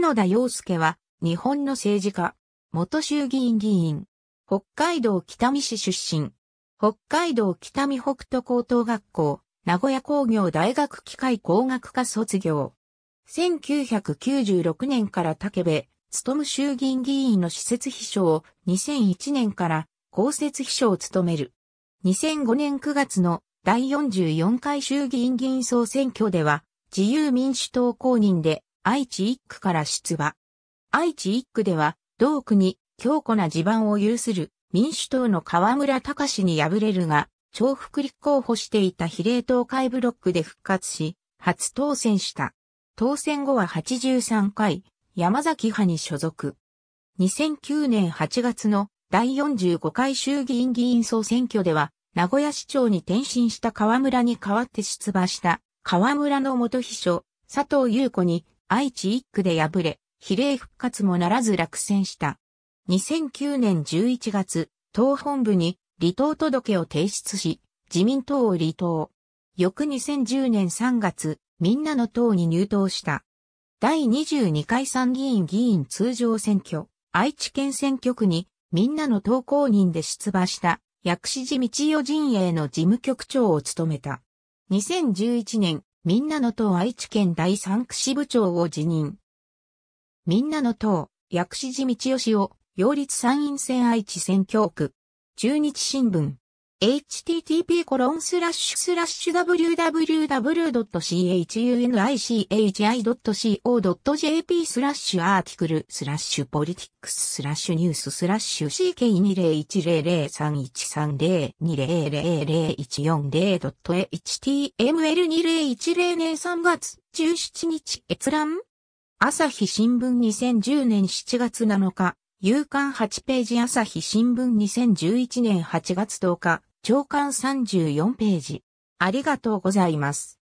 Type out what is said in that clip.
篠田洋介は、日本の政治家、元衆議院議員、北海道北見市出身、北海道北見北斗高等学校、名古屋工業大学機械工学科卒業。1996年から武部、務衆議院議員の施設秘書を2001年から公設秘書を務める。2005年9月の第44回衆議院議員総選挙では自由民主党公認で愛知一区から出馬。愛知一区では、同区に強固な地盤を有する民主党の河村隆に敗れるが、重複立候補していた比例東海ブロックで復活し、初当選した。当選後は83回、山崎派に所属。2009年8月の第45回衆議院議員総選挙では、名古屋市長に転身した河村に代わって出馬した、河村の元秘書、佐藤優子に愛知一区で敗れ、比例復活もならず落選した。2009年11月、党本部に離党届を提出し、自民党を離党。翌2010年3月、みんなの党に入党した。第22回参議院議員通常選挙、愛知県選挙区に、みんなの党公認で出馬した、薬師寺道代陣営の事務局長を務めた。2011年、みんなの党愛知県第三区支部長を辞任。みんなの党、薬師寺道義を、擁立参院選愛知選挙区。中日新聞。http://www.chunichi.co.jp スラッシュアーティクルスラッシュポリティックススラッシュニューススラッシュ c k 2 0 1 0 0 3 1 3 0 2 0 0 0 1 4 0 h t m l 2 0 1 0年3月17日閲覧朝日新聞2010年7月7日、夕刊8ページ朝日新聞2011年8月10日、長官34ページ。ありがとうございます。